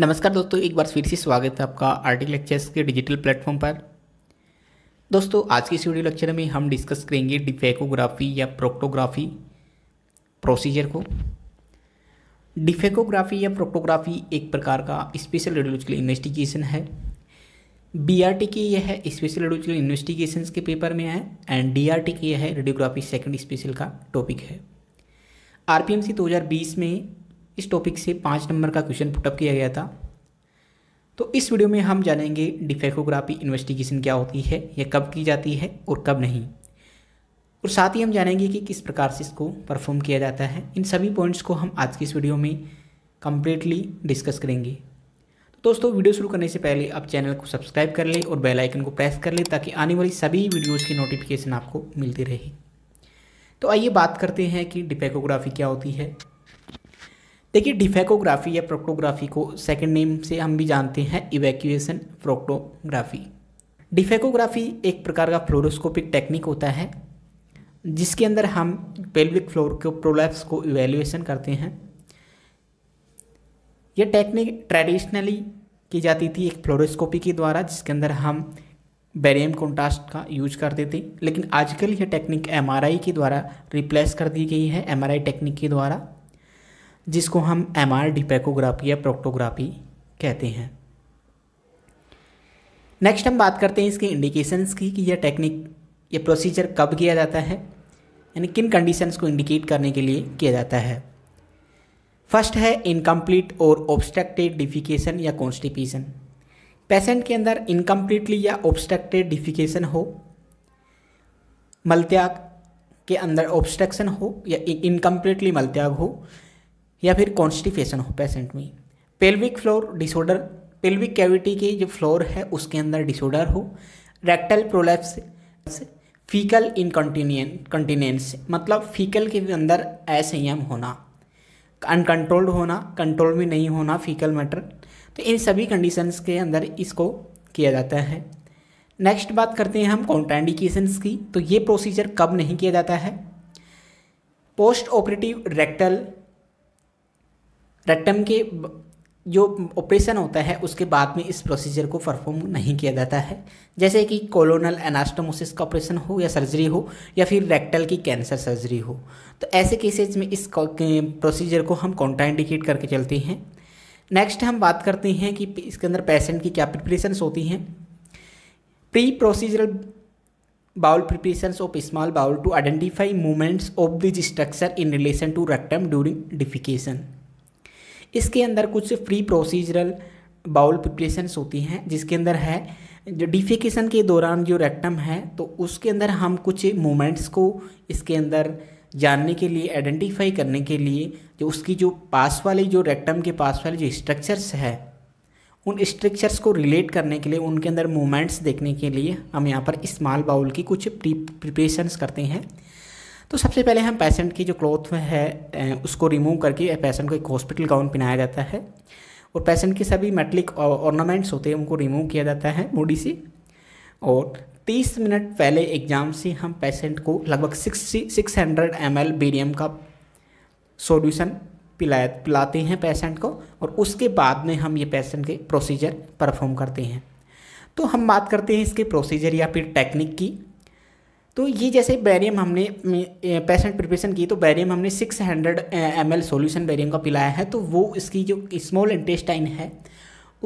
नमस्कार दोस्तों एक बार फिर से स्वागत है आपका आर्टिक लेक्चर्स के डिजिटल प्लेटफॉर्म पर दोस्तों आज की इस वीडियो लेक्चर में हम डिस्कस करेंगे डिफेकोग्राफी या प्रोक्टोग्राफी प्रोसीजर को डिफेकोग्राफी या प्रोक्टोग्राफी एक प्रकार का स्पेशल रेडियोलॉजिकल इन्वेस्टिगेशन है टी की यह है स्पेशल रेडियोलॉजिकल इन्वेस्टिगेशन के पेपर में है एंड टी की यह है रेडियोग्राफी सेकेंड स्पेशल का टॉपिक है हज़ार बीस में इस टॉपिक से पाँच नंबर का क्वेश्चन पुटअप किया गया था तो इस वीडियो में हम जानेंगे डिफेकोग्राफी इन्वेस्टिगेशन क्या होती है या कब की जाती है और कब नहीं और साथ ही हम जानेंगे कि किस प्रकार से इसको परफॉर्म किया जाता है इन सभी पॉइंट्स को हम आज की इस वीडियो में कम्प्लीटली डिस्कस करेंगे तो दोस्तों वीडियो शुरू करने से पहले आप चैनल को सब्सक्राइब कर लें और बेल आइकन को प्रेस कर लें ताकि आने वाली सभी वीडियोज़ की नोटिफिकेशन आपको मिलती रहे तो आइए बात करते हैं कि डिपेकोग्राफी क्या होती है देखिए डिफेकोग्राफी या प्रोक्टोग्राफी को सेकेंड नेम से हम भी जानते हैं इवेक्यूएसन प्रोक्टोग्राफी डिफेकोग्राफी एक प्रकार का फ्लोरोस्कोपिक टेक्निक होता है जिसके अंदर हम पेल्विक फ्लोर के प्रोलैप्स को इवेल्युएसन करते हैं यह टेक्निक ट्रेडिशनली की जाती थी एक फ्लोरोस्कोपी के द्वारा जिसके अंदर हम बेरियम कॉन्टास्ट का यूज करते थे लेकिन आजकल यह टेक्निक एमआरआई के द्वारा रिप्लेस कर दी गई है एमआरआई टेक्निक के द्वारा जिसको हम एम आर डिपेकोग्राफी या प्रोक्टोग्राफी कहते हैं नेक्स्ट हम बात करते हैं इसके इंडिकेशंस की कि यह टेक्निक यह प्रोसीजर कब किया जाता है यानी किन कंडीशंस को इंडिकेट करने के लिए किया जाता है फर्स्ट है इनकम्प्लीट और ऑब्स्ट्रक्टेड डिफिकेशन या कॉन्स्टिपेशन पेशेंट के अंदर इनकम्प्लीटली या ऑब्स्ट्रक्टेड डिफिकेशन हो मलत्याग के अंदर ऑब्स्ट्रक्शन हो या इनकम्प्लीटली मलत्याग हो या फिर कॉन्स्टिपेशन हो पेशेंट में pelvic floor disorder pelvic cavity की जो फ्लोर है उसके अंदर डिसऑर्डर हो rectal prolapse faecal incontinence continence मतलब फीकल के अंदर एसम होना अनकंट्रोल्ड होना कंट्रोल में नहीं होना फीकल मैटर तो इन सभी कंडीशंस के अंदर इसको किया जाता है नेक्स्ट बात करते हैं हम कॉन्ट्राइंडिकेशंस की तो ये प्रोसीजर कब नहीं किया जाता है पोस्ट ऑपरेटिव रेक्टल रट्टम के जो ऑपरेशन होता है उसके बाद में इस प्रोसीजर को परफॉर्म नहीं किया जाता है जैसे कि कोलोनल एनास्टोमोसिस का ऑपरेशन हो या सर्जरी हो या फिर रेक्टल की कैंसर सर्जरी हो तो ऐसे केसेज में इस प्रोसीजर को हम कॉन्ट्राइंडिकेट करके चलते हैं नेक्स्ट हम बात करते हैं कि इसके अंदर पेशेंट की क्या प्रिपरेशंस होती हैं pre procedural bowel preparation of small bowel to identify movements of this structure in relation to rectum during defecation इसके अंदर कुछ फ्री प्रोसीजरल बाउल प्रिपरेशंस होती हैं जिसके अंदर है जो डिफिकेशन के दौरान जो रेक्टम है तो उसके अंदर हम कुछ मोमेंट्स को इसके अंदर जानने के लिए आइडेंटिफाई करने के लिए जो उसकी जो पास वाली जो रेक्टम के पास वाले जो स्ट्रक्चर्स है उन स्ट्रक्चर्स को रिलेट करने के लिए उनके अंदर मूवमेंट्स देखने के लिए हम यहाँ पर स्मॉल बाउल की कुछ प्रिपरेशंस करते हैं तो सबसे पहले हम पेशेंट की जो क्लोथ है उसको रिमूव करके पेशेंट को एक हॉस्पिटल गाउन पहनाया जाता है और पेशेंट के सभी मेटलिक ऑर्नामेंट्स होते हैं उनको रिमूव किया जाता है मोडी से और 30 मिनट पहले एग्ज़ाम से हम पेशेंट को लगभग sixty six hundred M L barium का सोल्यूशन पिलाया पिलाते हैं पेशेंट को और उसके बाद में हम ये पेशेंट के प्रोसीजर परफॉर्म करते हैं तो हम बात करते हैं इसके प्रोसीजर या फिर टेक्निक की तो ये जैसे बैरियम हमने पेशेंट प्रिपरेशन की तो बैरियम हमने 600 hundred M L solution barium का पिलाया है तो वो इसकी जो स्मॉल इंटेस्टाइन है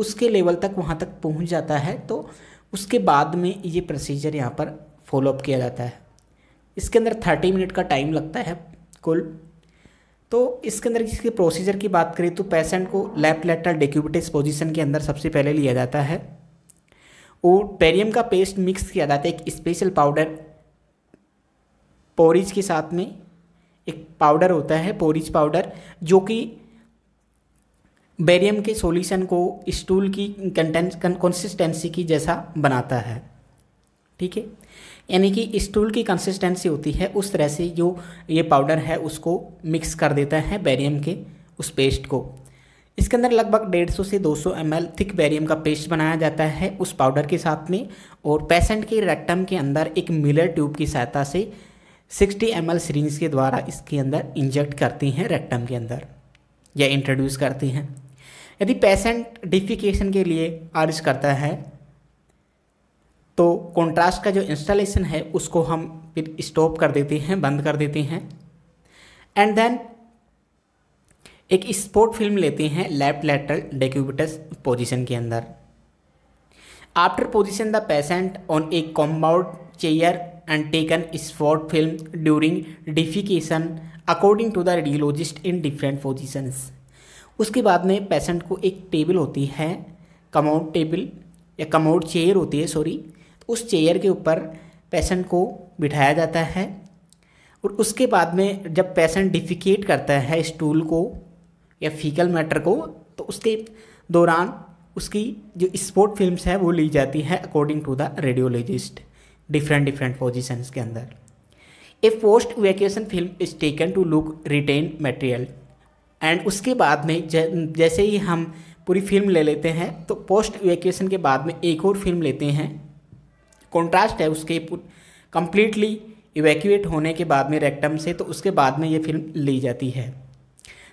उसके लेवल तक वहाँ तक पहुँच जाता है तो उसके बाद में ये प्रोसीजर यहाँ पर फॉलोअप किया जाता है इसके अंदर थर्टी मिनट का टाइम लगता है कुल तो इसके अंदर इसके प्रोसीजर की बात करें तो पेशेंट को लेफ्ट लेटर डेक्यूबिटिस पोजिशन के अंदर सबसे पहले लिया जाता है और पेरियम का पेस्ट मिक्स किया जाता है एक स्पेशल पाउडर पोरिज के साथ में एक पाउडर होता है पोरिज पाउडर जो कि बेरियम के सॉल्यूशन को स्टूल की कंसिस्टेंसी की जैसा बनाता है ठीक है यानी कि स्टूल की कंसिस्टेंसी होती है उस तरह से जो ये पाउडर है उसको मिक्स कर देता है बेरियम के उस पेस्ट को इसके अंदर लगभग 150 से 200 सौ थिक बेरियम का पेस्ट बनाया जाता है उस पाउडर के साथ में और पेशेंट के रेक्टम के अंदर एक मिलर ट्यूब की सहायता से सिक्सटी एम एल सीरीज के द्वारा इसके अंदर इंजेक्ट करती हैं रेक्टम के अंदर या इंट्रोड्यूस करती हैं यदि पेशेंट डिफिकेशन के लिए अर्ज करता है तो कॉन्ट्रास्ट का जो इंस्टॉलेशन है उसको हम फिर स्टॉप कर देते हैं बंद कर देते हैं एंड देन एक स्पोर्ट फिल्म लेते हैं लेफ्ट लेटरल डेक्यूबिटस पोजीशन के अंदर after position the patient on a commode chair and taken sport film during defecation according to the radiologist in different positions उसके बाद में पेशेंट को एक टेबल होती है कमोड टेबल या कमोड चेयर होती है सॉरी उस चेयर के ऊपर पेशेंट को बिठाया जाता है और उसके बाद में जब पेशेंट डिफिकेट करता है स्टूल को या फीकल मैटर को तो उसके दौरान उसकी जो स्पोर्ट फिल्म्स है वो ली जाती है according to the radiologist different different position के अंदर a post evacuation film is taken to look retained material and उसके बाद में जैसे ही हम पूरी फिल्म ले लेते हैं तो पोस्ट वेकेशन के बाद में एक और फिल्म लेते हैं कॉन्ट्रास्ट है उसके कंप्लीटली इवेक्यूएट होने के बाद में रेक्टम से तो उसके बाद में ये फिल्म ली जाती है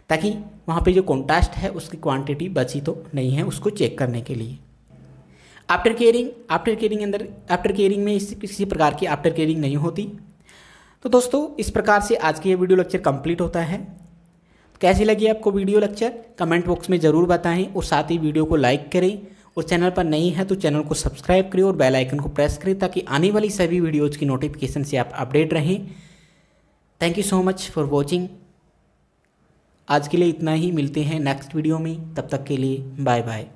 ताकि वहाँ पे जो कॉन्ट्रास्ट है उसकी क्वांटिटी बची तो नहीं है उसको चेक करने के लिए आफ्टर केयरिंग आफ्टर केयरिंग अंदर आफ्टर केयरिंग में इस किसी प्रकार की आफ्टर केयरिंग नहीं होती तो दोस्तों इस प्रकार से आज की ये वीडियो लेक्चर कंप्लीट होता है तो कैसी लगी आपको वीडियो लेक्चर कमेंट बॉक्स में ज़रूर बताएं और साथ ही वीडियो को लाइक करें और चैनल पर नहीं है तो चैनल को सब्सक्राइब करें और बेल आइकन को प्रेस करें ताकि आने वाली सभी वीडियोज़ की नोटिफिकेशन से आप अपडेट रहें thank you so much for watching आज के लिए इतना ही मिलते हैं नेक्स्ट वीडियो में तब तक के लिए बाय बाय